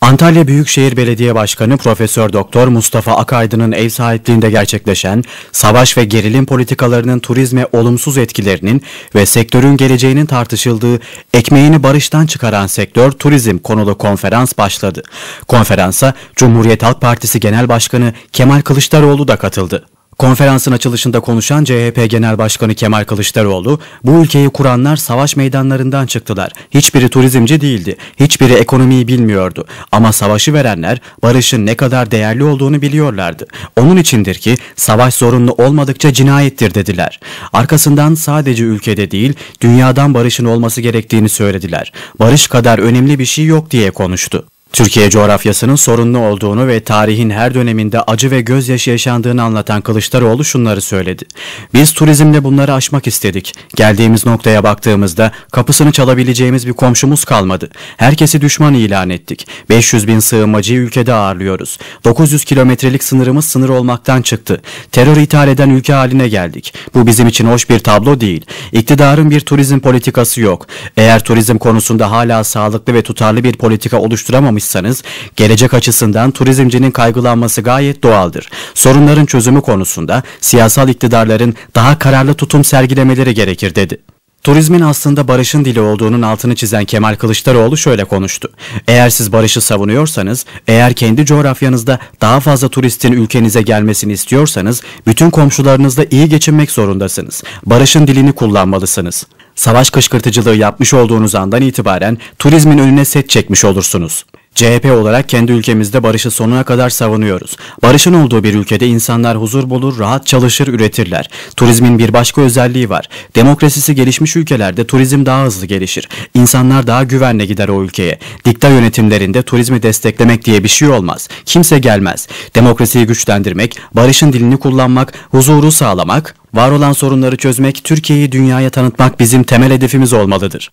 Antalya Büyükşehir Belediye Başkanı Profesör Doktor Mustafa Akaydın'ın ev sahipliğinde gerçekleşen savaş ve gerilim politikalarının turizme olumsuz etkilerinin ve sektörün geleceğinin tartışıldığı ekmeğini barıştan çıkaran sektör turizm konulu konferans başladı. Konferansa Cumhuriyet Halk Partisi Genel Başkanı Kemal Kılıçdaroğlu da katıldı. Konferansın açılışında konuşan CHP Genel Başkanı Kemal Kılıçdaroğlu, bu ülkeyi kuranlar savaş meydanlarından çıktılar. Hiçbiri turizmci değildi, hiçbiri ekonomiyi bilmiyordu. Ama savaşı verenler barışın ne kadar değerli olduğunu biliyorlardı. Onun içindir ki savaş zorunlu olmadıkça cinayettir dediler. Arkasından sadece ülkede değil, dünyadan barışın olması gerektiğini söylediler. Barış kadar önemli bir şey yok diye konuştu. Türkiye coğrafyasının sorunlu olduğunu ve tarihin her döneminde acı ve gözyaşı yaşandığını anlatan Kılıçdaroğlu şunları söyledi. Biz turizmle bunları aşmak istedik. Geldiğimiz noktaya baktığımızda kapısını çalabileceğimiz bir komşumuz kalmadı. Herkesi düşman ilan ettik. 500 bin sığınmacıyı ülkede ağırlıyoruz. 900 kilometrelik sınırımız sınır olmaktan çıktı. Terör ithal eden ülke haline geldik. Bu bizim için hoş bir tablo değil. İktidarın bir turizm politikası yok. Eğer turizm konusunda hala sağlıklı ve tutarlı bir politika oluşturamamış yaşamışsanız gelecek açısından turizmcinin kaygılanması gayet doğaldır. Sorunların çözümü konusunda siyasal iktidarların daha kararlı tutum sergilemeleri gerekir dedi. Turizmin aslında barışın dili olduğunun altını çizen Kemal Kılıçdaroğlu şöyle konuştu. Eğer siz barışı savunuyorsanız, eğer kendi coğrafyanızda daha fazla turistin ülkenize gelmesini istiyorsanız, bütün komşularınızla iyi geçinmek zorundasınız. Barışın dilini kullanmalısınız. Savaş kışkırtıcılığı yapmış olduğunuz andan itibaren turizmin önüne set çekmiş olursunuz. CHP olarak kendi ülkemizde barışı sonuna kadar savunuyoruz. Barışın olduğu bir ülkede insanlar huzur bulur, rahat çalışır, üretirler. Turizmin bir başka özelliği var. Demokrasisi gelişmiş ülkelerde turizm daha hızlı gelişir. İnsanlar daha güvenle gider o ülkeye. Dikta yönetimlerinde turizmi desteklemek diye bir şey olmaz. Kimse gelmez. Demokrasiyi güçlendirmek, barışın dilini kullanmak, huzuru sağlamak, var olan sorunları çözmek, Türkiye'yi dünyaya tanıtmak bizim temel hedefimiz olmalıdır.